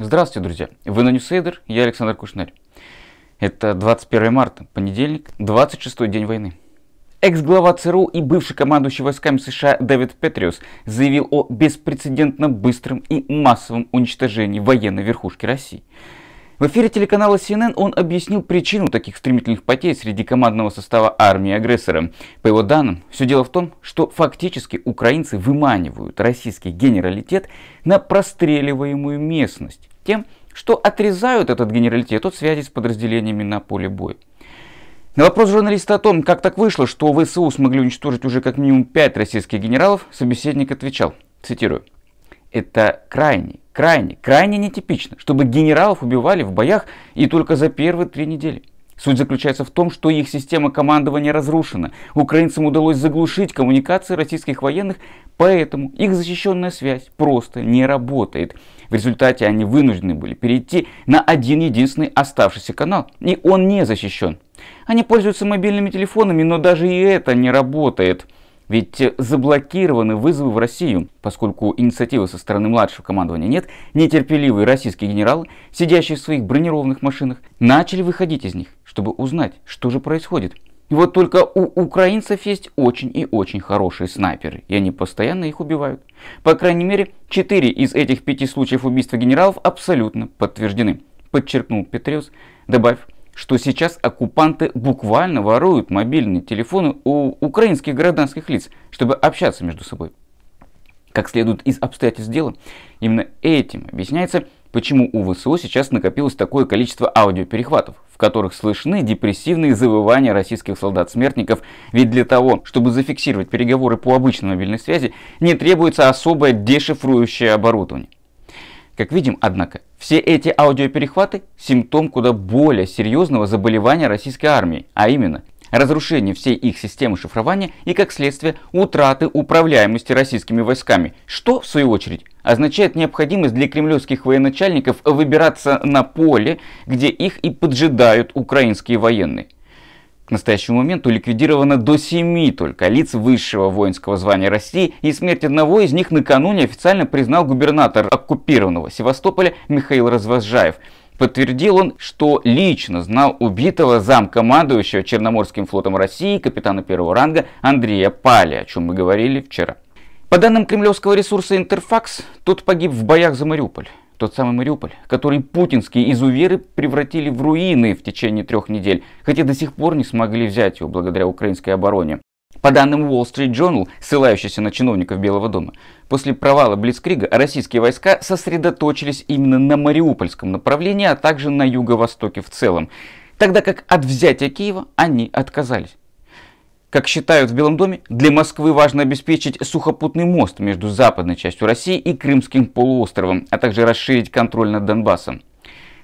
Здравствуйте, друзья! Вы на Ньюсейдер, я Александр Кушнер. Это 21 марта, понедельник, 26 день войны. Экс-глава ЦРУ и бывший командующий войсками США Дэвид Петриус заявил о беспрецедентно быстром и массовом уничтожении военной верхушки России – в эфире телеканала CNN он объяснил причину таких стремительных потерь среди командного состава армии агрессора. По его данным, все дело в том, что фактически украинцы выманивают российский генералитет на простреливаемую местность тем, что отрезают этот генералитет от связи с подразделениями на поле боя. На вопрос журналиста о том, как так вышло, что ВСУ смогли уничтожить уже как минимум пять российских генералов, собеседник отвечал, цитирую, «Это крайний Крайне, крайне нетипично, чтобы генералов убивали в боях и только за первые три недели. Суть заключается в том, что их система командования разрушена. Украинцам удалось заглушить коммуникации российских военных, поэтому их защищенная связь просто не работает. В результате они вынуждены были перейти на один единственный оставшийся канал, и он не защищен. Они пользуются мобильными телефонами, но даже и это не работает ведь э, заблокированы вызовы в Россию, поскольку инициативы со стороны младшего командования нет, нетерпеливые российские генералы, сидящие в своих бронированных машинах, начали выходить из них, чтобы узнать, что же происходит. И вот только у украинцев есть очень и очень хорошие снайперы, и они постоянно их убивают. По крайней мере, четыре из этих пяти случаев убийства генералов абсолютно подтверждены, подчеркнул Петриус, добавив, что сейчас оккупанты буквально воруют мобильные телефоны у украинских гражданских лиц, чтобы общаться между собой. Как следует из обстоятельств дела, именно этим объясняется, почему у ВСУ сейчас накопилось такое количество аудиоперехватов, в которых слышны депрессивные завывания российских солдат-смертников, ведь для того, чтобы зафиксировать переговоры по обычной мобильной связи, не требуется особое дешифрующее оборудование. Как видим, однако, все эти аудиоперехваты – симптом куда более серьезного заболевания российской армии, а именно разрушение всей их системы шифрования и, как следствие, утраты управляемости российскими войсками, что, в свою очередь, означает необходимость для кремлевских военачальников выбираться на поле, где их и поджидают украинские военные. К настоящему моменту ликвидировано до семи только лиц высшего воинского звания России, и смерть одного из них накануне официально признал губернатор оккупированного Севастополя Михаил Развозжаев. Подтвердил он, что лично знал убитого замкомандующего Черноморским флотом России капитана первого ранга Андрея Пали, о чем мы говорили вчера. По данным кремлевского ресурса Интерфакс, тот погиб в боях за Мариуполь. Тот самый Мариуполь, который путинские изуверы превратили в руины в течение трех недель, хотя до сих пор не смогли взять его благодаря украинской обороне. По данным Wall Street Journal, ссылающийся на чиновников Белого дома, после провала Блицкрига российские войска сосредоточились именно на Мариупольском направлении, а также на юго-востоке в целом, тогда как от взятия Киева они отказались. Как считают в Белом доме, для Москвы важно обеспечить сухопутный мост между западной частью России и Крымским полуостровом, а также расширить контроль над Донбассом.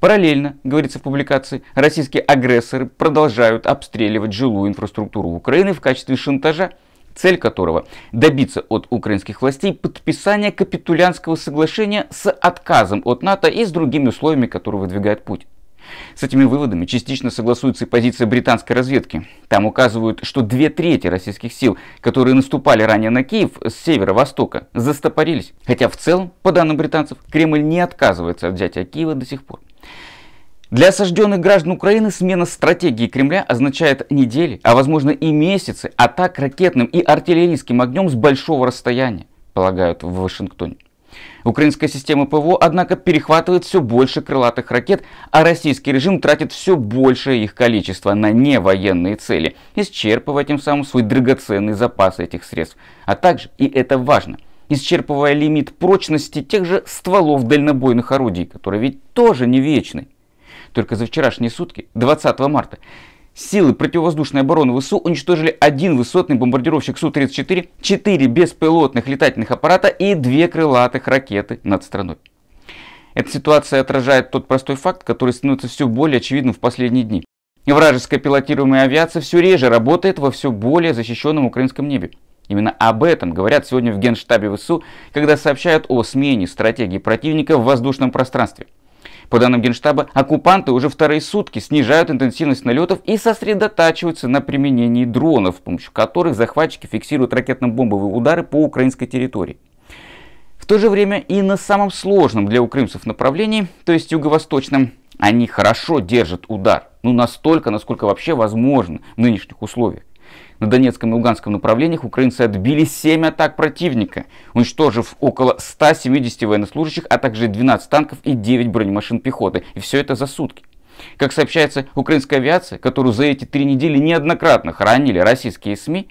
Параллельно, говорится в публикации, российские агрессоры продолжают обстреливать жилую инфраструктуру Украины в качестве шантажа, цель которого – добиться от украинских властей подписания капитулянского соглашения с отказом от НАТО и с другими условиями, которые выдвигает Путин. С этими выводами частично согласуется и позиция британской разведки. Там указывают, что две трети российских сил, которые наступали ранее на Киев с северо-востока, застопорились. Хотя в целом, по данным британцев, Кремль не отказывается от взятия Киева до сих пор. Для осажденных граждан Украины смена стратегии Кремля означает недели, а возможно и месяцы атак ракетным и артиллерийским огнем с большого расстояния, полагают в Вашингтоне. Украинская система ПВО, однако, перехватывает все больше крылатых ракет, а российский режим тратит все большее их количество на невоенные цели, исчерпывая тем самым свой драгоценный запас этих средств. А также, и это важно, исчерпывая лимит прочности тех же стволов дальнобойных орудий, которые ведь тоже не вечны. Только за вчерашние сутки, 20 марта, Силы противовоздушной обороны ВСУ уничтожили один высотный бомбардировщик Су-34, четыре беспилотных летательных аппарата и две крылатых ракеты над страной. Эта ситуация отражает тот простой факт, который становится все более очевидным в последние дни. Вражеская пилотируемая авиация все реже работает во все более защищенном украинском небе. Именно об этом говорят сегодня в Генштабе ВСУ, когда сообщают о смене стратегии противника в воздушном пространстве – по данным Генштаба, оккупанты уже вторые сутки снижают интенсивность налетов и сосредотачиваются на применении дронов, с помощью которых захватчики фиксируют ракетно-бомбовые удары по украинской территории. В то же время и на самом сложном для украинцев направлении, то есть юго-восточном, они хорошо держат удар. Ну настолько, насколько вообще возможно в нынешних условиях. На Донецком и Луганском направлениях украинцы отбили 7 атак противника, уничтожив около 170 военнослужащих, а также 12 танков и 9 бронемашин пехоты. И все это за сутки. Как сообщается, украинская авиация, которую за эти три недели неоднократно хранили российские СМИ,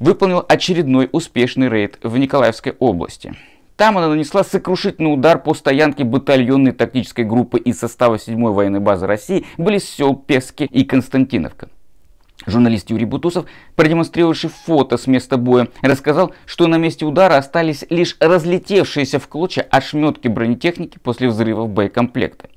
выполнила очередной успешный рейд в Николаевской области. Там она нанесла сокрушительный удар по стоянке батальонной тактической группы из состава 7-й военной базы России близ сел Пески и Константиновка. Журналист Юрий Бутусов, продемонстрировавший фото с места боя, рассказал, что на месте удара остались лишь разлетевшиеся в клочья ошметки бронетехники после взрывов боекомплекта.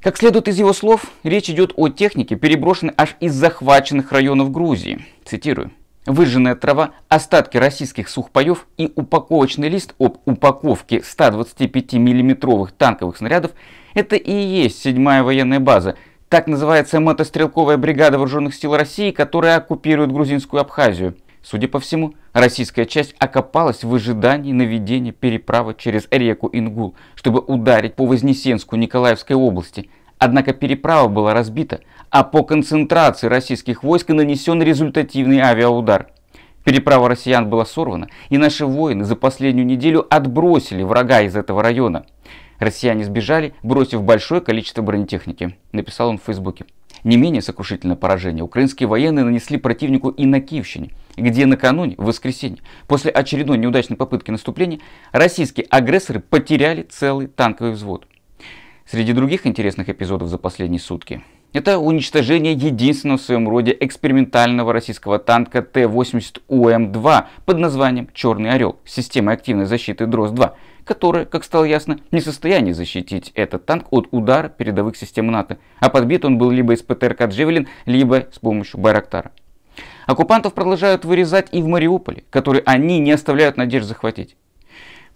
Как следует из его слов, речь идет о технике, переброшенной аж из захваченных районов Грузии. Цитирую. Выжженная трава, остатки российских сухпаев и упаковочный лист об упаковке 125 миллиметровых танковых снарядов – это и есть седьмая военная база – так называется мотострелковая бригада вооруженных сил России, которая оккупирует грузинскую Абхазию. Судя по всему, российская часть окопалась в ожидании наведения переправы через реку Ингул, чтобы ударить по Вознесенску Николаевской области. Однако переправа была разбита, а по концентрации российских войск нанесен результативный авиаудар. Переправа россиян была сорвана, и наши воины за последнюю неделю отбросили врага из этого района. Россияне сбежали, бросив большое количество бронетехники, написал он в Фейсбуке. Не менее сокрушительное поражение украинские военные нанесли противнику и на Киевщине, где накануне, в воскресенье, после очередной неудачной попытки наступления, российские агрессоры потеряли целый танковый взвод. Среди других интересных эпизодов за последние сутки это уничтожение единственного в своем роде экспериментального российского танка Т-80УМ-2 под названием «Черный орел» системы активной защиты ДРОС-2, которая, как стало ясно, не в состоянии защитить этот танк от удара передовых систем НАТО, а подбит он был либо из ПТРК «Джевелин», либо с помощью «Байрактара». Оккупантов продолжают вырезать и в Мариуполе, который они не оставляют надежд захватить.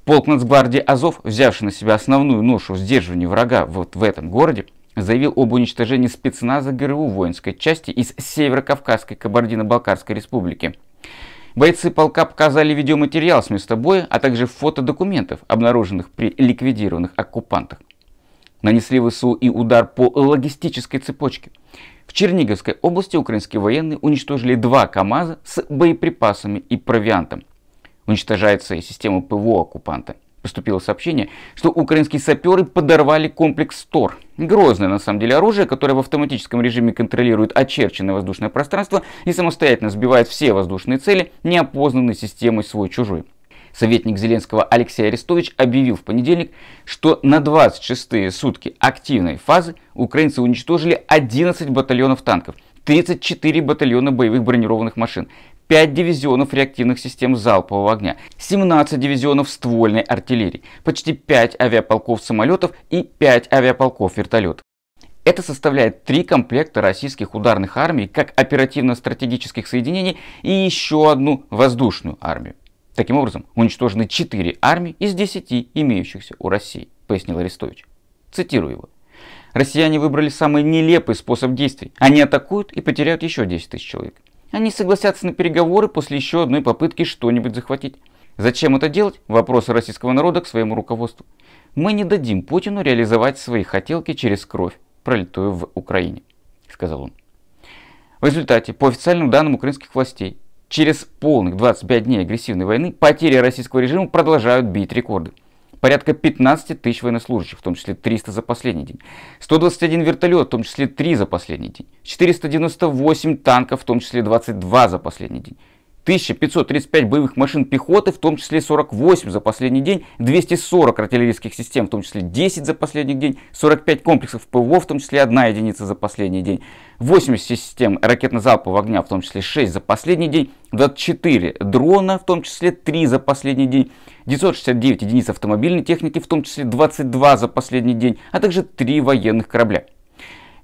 Полк нацгвардии Азов, взявший на себя основную ношу сдерживания врага вот в этом городе, заявил об уничтожении спецназа ГРУ воинской части из Северокавказской Кабардино-Балкарской республики. Бойцы полка показали видеоматериал с места боя, а также фото документов, обнаруженных при ликвидированных оккупантах. Нанесли ВСУ и удар по логистической цепочке. В Черниговской области украинские военные уничтожили два КАМАЗа с боеприпасами и провиантом. Уничтожается и система ПВО оккупанта поступило сообщение, что украинские саперы подорвали комплекс «Тор» — Грозное, на самом деле, оружие, которое в автоматическом режиме контролирует очерченное воздушное пространство и самостоятельно сбивает все воздушные цели, неопознанной системой свой-чужой. Советник Зеленского Алексей Арестович объявил в понедельник, что на 26-е сутки активной фазы украинцы уничтожили 11 батальонов танков, 34 батальона боевых бронированных машин, 5 дивизионов реактивных систем залпового огня, 17 дивизионов ствольной артиллерии, почти 5 авиаполков самолетов и 5 авиаполков вертолетов. Это составляет три комплекта российских ударных армий как оперативно-стратегических соединений и еще одну воздушную армию. Таким образом, уничтожены 4 армии из 10 имеющихся у России, пояснил Арестович. Цитирую его. Россияне выбрали самый нелепый способ действий. Они атакуют и потеряют еще 10 тысяч человек. Они согласятся на переговоры после еще одной попытки что-нибудь захватить. Зачем это делать? Вопросы российского народа к своему руководству. Мы не дадим Путину реализовать свои хотелки через кровь, пролитую в Украине, сказал он. В результате, по официальным данным украинских властей, через полных 25 дней агрессивной войны потери российского режима продолжают бить рекорды порядка 15 тысяч военнослужащих, в том числе 300 за последний день, 121 вертолет, в том числе 3 за последний день, 498 танков, в том числе 22 за последний день, 1535 боевых машин пехоты, в том числе 48 за последний день, 240 артиллерийских систем, в том числе 10 за последний день, 45 комплексов ПВО, в том числе 1 единица за последний день, 80 систем ракетно-залпового огня, в том числе 6 за последний день, 24 дрона, в том числе 3 за последний день, 969 единиц автомобильной техники, в том числе 22 за последний день, а также 3 военных корабля.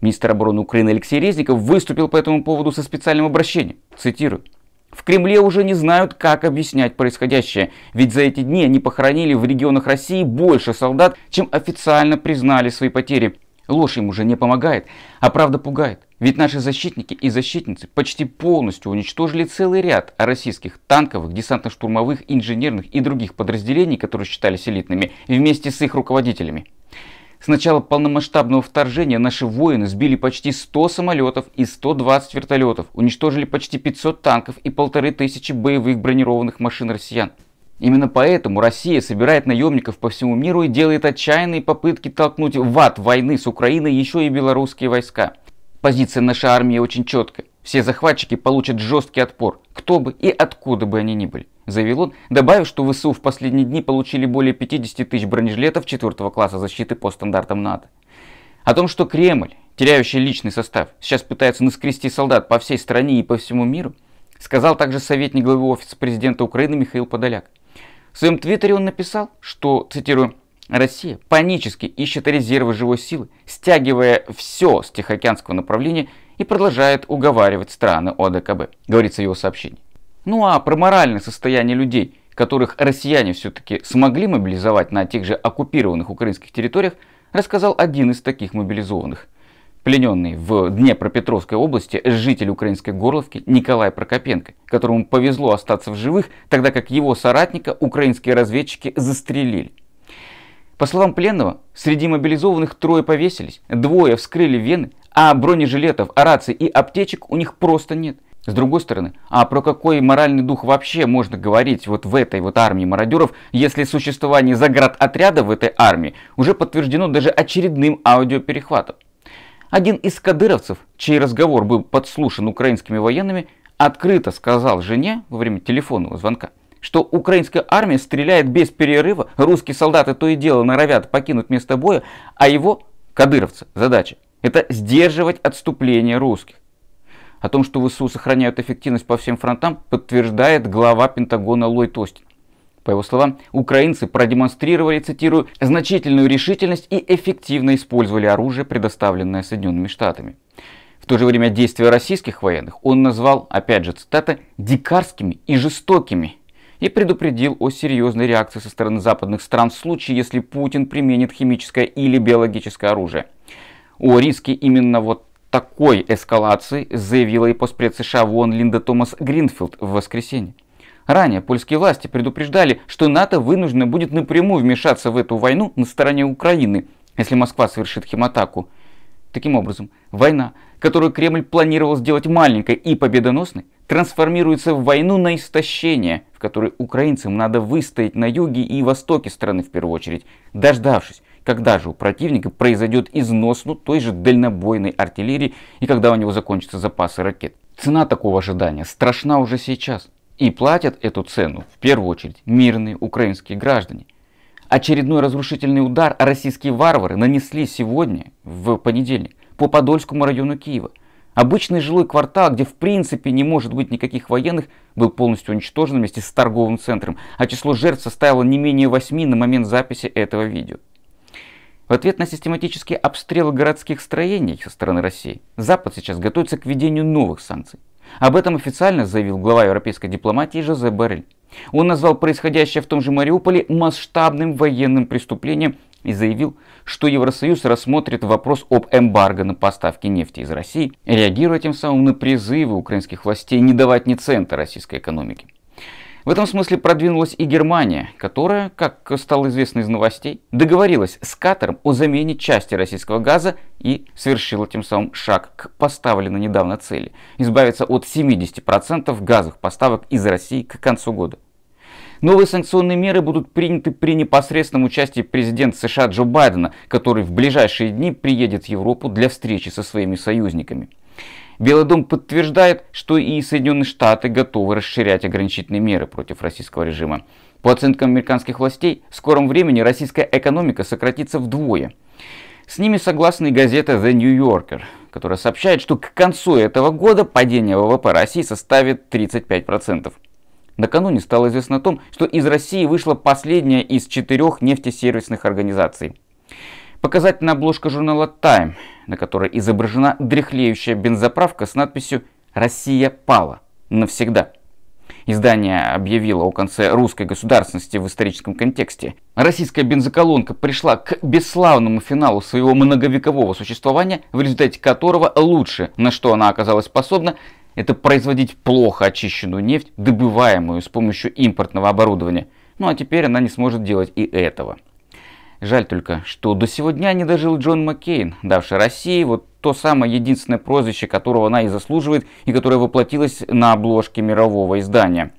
Министр обороны Украины Алексей Резников выступил по этому поводу со специальным обращением. Цитирую. В Кремле уже не знают, как объяснять происходящее, ведь за эти дни они похоронили в регионах России больше солдат, чем официально признали свои потери. Ложь им уже не помогает, а правда пугает. Ведь наши защитники и защитницы почти полностью уничтожили целый ряд российских танковых, десантно-штурмовых, инженерных и других подразделений, которые считались элитными, вместе с их руководителями. С начала полномасштабного вторжения наши воины сбили почти 100 самолетов и 120 вертолетов, уничтожили почти 500 танков и полторы тысячи боевых бронированных машин россиян. Именно поэтому Россия собирает наемников по всему миру и делает отчаянные попытки толкнуть в ад войны с Украиной еще и белорусские войска. Позиция нашей армии очень четкая. Все захватчики получат жесткий отпор, кто бы и откуда бы они ни были, заявил он, добавив, что ВСУ в последние дни получили более 50 тысяч бронежилетов четвертого класса защиты по стандартам НАТО. О том, что Кремль, теряющий личный состав, сейчас пытается наскрести солдат по всей стране и по всему миру, сказал также советник главы Офиса президента Украины Михаил Подоляк. В своем твиттере он написал, что, цитирую, Россия панически ищет резервы живой силы, стягивая все с Тихоокеанского направления и продолжает уговаривать страны ОДКБ, говорится в его сообщении. Ну а про моральное состояние людей, которых россияне все-таки смогли мобилизовать на тех же оккупированных украинских территориях, рассказал один из таких мобилизованных. Плененный в Днепропетровской области житель украинской Горловки Николай Прокопенко, которому повезло остаться в живых, тогда как его соратника украинские разведчики застрелили. По словам пленного, среди мобилизованных трое повесились, двое вскрыли вены, а бронежилетов, араций и аптечек у них просто нет. С другой стороны, а про какой моральный дух вообще можно говорить вот в этой вот армии мародеров, если существование заградотряда в этой армии уже подтверждено даже очередным аудиоперехватом? Один из кадыровцев, чей разговор был подслушан украинскими военными, открыто сказал жене во время телефонного звонка – что украинская армия стреляет без перерыва, русские солдаты то и дело норовят покинуть место боя, а его, кадыровца, задача – это сдерживать отступление русских. О том, что ВСУ сохраняют эффективность по всем фронтам, подтверждает глава Пентагона Лой Тостин. По его словам, украинцы продемонстрировали, цитирую, значительную решительность и эффективно использовали оружие, предоставленное Соединенными Штатами. В то же время действия российских военных он назвал, опять же цитата, дикарскими и жестокими и предупредил о серьезной реакции со стороны западных стран в случае, если Путин применит химическое или биологическое оружие. О риске именно вот такой эскалации заявила и постпред США ВОН Линда Томас Гринфилд в воскресенье. Ранее польские власти предупреждали, что НАТО вынуждено будет напрямую вмешаться в эту войну на стороне Украины, если Москва совершит химатаку. Таким образом, война, которую Кремль планировал сделать маленькой и победоносной, трансформируется в войну на истощение, в которой украинцам надо выстоять на юге и востоке страны в первую очередь, дождавшись, когда же у противника произойдет износ ну, той же дальнобойной артиллерии и когда у него закончатся запасы ракет. Цена такого ожидания страшна уже сейчас. И платят эту цену в первую очередь мирные украинские граждане – Очередной разрушительный удар а российские варвары нанесли сегодня, в понедельник, по Подольскому району Киева. Обычный жилой квартал, где в принципе не может быть никаких военных, был полностью уничтожен вместе с торговым центром, а число жертв составило не менее 8 на момент записи этого видео. В ответ на систематические обстрелы городских строений со стороны России, Запад сейчас готовится к введению новых санкций. Об этом официально заявил глава европейской дипломатии Жозе Барель. Он назвал происходящее в том же Мариуполе масштабным военным преступлением и заявил, что Евросоюз рассмотрит вопрос об эмбарго на поставки нефти из России, реагируя тем самым на призывы украинских властей не давать ни цента российской экономике. В этом смысле продвинулась и Германия, которая, как стало известно из новостей, договорилась с Катаром о замене части российского газа и совершила тем самым шаг к поставленной недавно цели – избавиться от 70% газовых поставок из России к концу года. Новые санкционные меры будут приняты при непосредственном участии президента США Джо Байдена, который в ближайшие дни приедет в Европу для встречи со своими союзниками. Белый дом подтверждает, что и Соединенные Штаты готовы расширять ограничительные меры против российского режима. По оценкам американских властей, в скором времени российская экономика сократится вдвое. С ними согласна и газета The New Yorker, которая сообщает, что к концу этого года падение ВВП России составит 35%. Накануне стало известно о том, что из России вышла последняя из четырех нефтесервисных организаций. Показательная обложка журнала Time, на которой изображена дряхлеющая бензоправка с надписью «Россия пала. Навсегда». Издание объявило о конце русской государственности в историческом контексте. Российская бензоколонка пришла к бесславному финалу своего многовекового существования, в результате которого лучше, на что она оказалась способна, это производить плохо очищенную нефть, добываемую с помощью импортного оборудования. Ну а теперь она не сможет делать и этого. Жаль только, что до сегодня не дожил Джон Маккейн, давший России вот то самое единственное прозвище, которого она и заслуживает, и которое воплотилось на обложке мирового издания.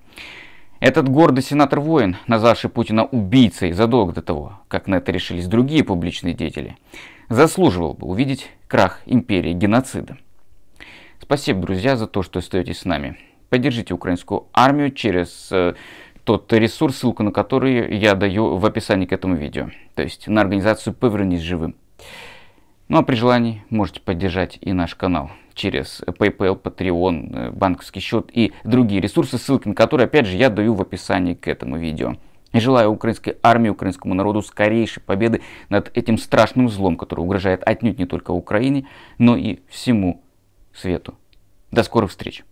Этот гордый сенатор-воин, назвавший Путина убийцей задолго до того, как на это решились другие публичные деятели, заслуживал бы увидеть крах империи геноцида. Спасибо, друзья, за то, что остаетесь с нами. Поддержите украинскую армию через э, тот ресурс, ссылку на который я даю в описании к этому видео. То есть на организацию «Повернись живым». Ну а при желании можете поддержать и наш канал через PayPal, Patreon, э, банковский счет и другие ресурсы, ссылки на которые, опять же, я даю в описании к этому видео. И желаю украинской армии, украинскому народу скорейшей победы над этим страшным злом, который угрожает отнюдь не только Украине, но и всему свету. До скорых встреч!